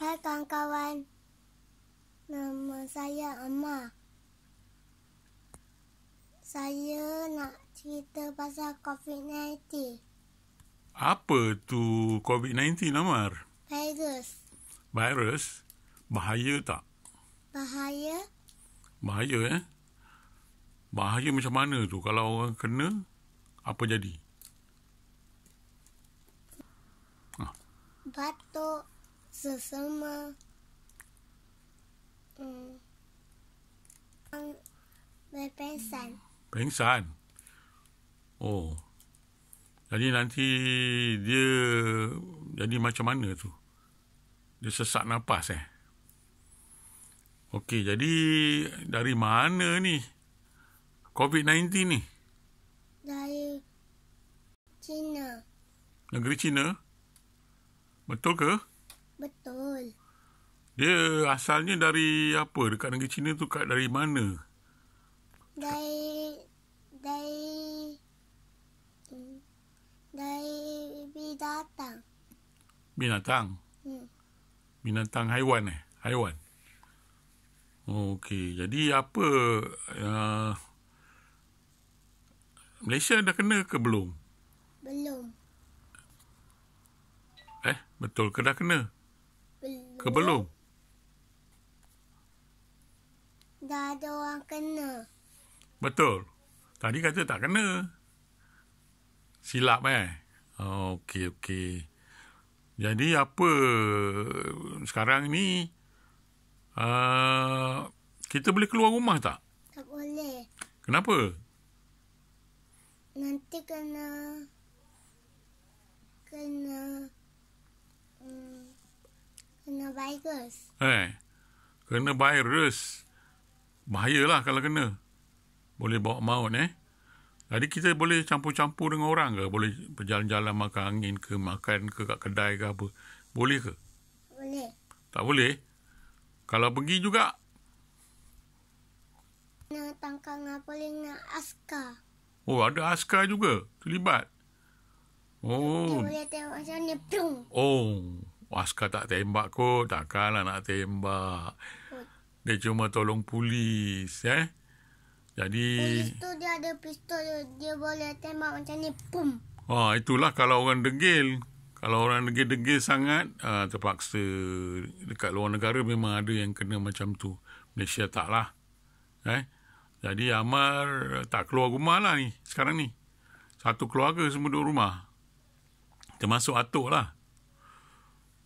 Hai kawan-kawan. Nama saya Amma. Saya nak cerita pasal COVID-19. Apa tu COVID-19, Amar? Virus. Virus? Bahaya tak? Bahaya? Bahaya, eh? Bahaya macam mana tu? Kalau orang kena, apa jadi? Ah. Batuk за сама um, dia pengsan. Pengsan. Oh. Jadi nanti dia jadi macam mana tu? Dia sesak nafas eh. Okey, jadi dari mana ni? COVID-19 ni? Dari China. Negeri China? Betul ke? Betul. Dia asalnya dari apa? Dekat negeri Cina tu kat dari mana? Dari dari dari binatang. Binatang. Hmm. Binatang haiwan eh? Haiwan. Okey, jadi apa uh, Malaysia dah kena ke belum? Belum. Eh, betul ke dah kena? ke belum? Dah ada orang kena. Betul. Tadi kata tak kena. Silap eh. Oh, okey okey. Jadi apa sekarang ni uh, kita boleh keluar rumah tak? Tak boleh. Kenapa? Nanti kena virus. Eh, kena virus. Bahayalah kalau kena. Boleh bawa maut eh. Jadi kita boleh campur-campur dengan orang ke? Boleh berjalan-jalan makan angin ke, makan ke kat kedai ke apa? Boleh ke? Boleh. Tak boleh? Kalau pergi juga? Kena tangkap dengan boleh dengan askar. Oh, ada askar juga? Terlibat? Oh. Dia boleh tengok macam ni. Oh. Waska tak tembak kot. takkan nak tembak. Dia cuma tolong polis, eh. Jadi... Polis tu dia ada pistol Dia boleh tembak macam ni. Pum. Ha, itulah kalau orang degil. Kalau orang degil-degil sangat, ah, terpaksa dekat luar negara memang ada yang kena macam tu. Malaysia taklah, Eh? Jadi Amar tak keluar rumah lah ni sekarang ni. Satu keluarga semua duduk rumah. Termasuk atuk lah.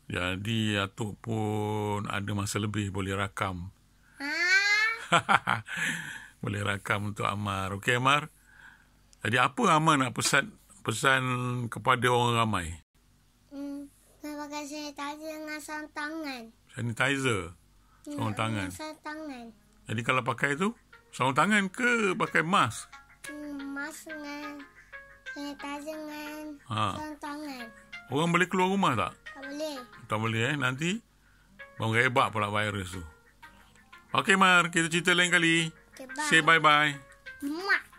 Jadi atuk pun ada masa lebih boleh rakam. Ah. boleh rakam untuk Amar. Okey Amar. Jadi apa Amar nak pesan pesan kepada orang ramai? Hmm, pakai sanitizer dengan sarung tangan. Sanitizer. Sarung ya, tangan. tangan. Jadi kalau pakai itu sarung tangan ke pakai mask? Hmm, mask dengan sanitizer dengan ha. sarung tangan. Orang boleh keluar rumah tak? tak boleh eh. Nanti bangga hebat pula virus tu. Okey Mar, kita cerita lain kali. Okay, bye. Say bye-bye. Mwah.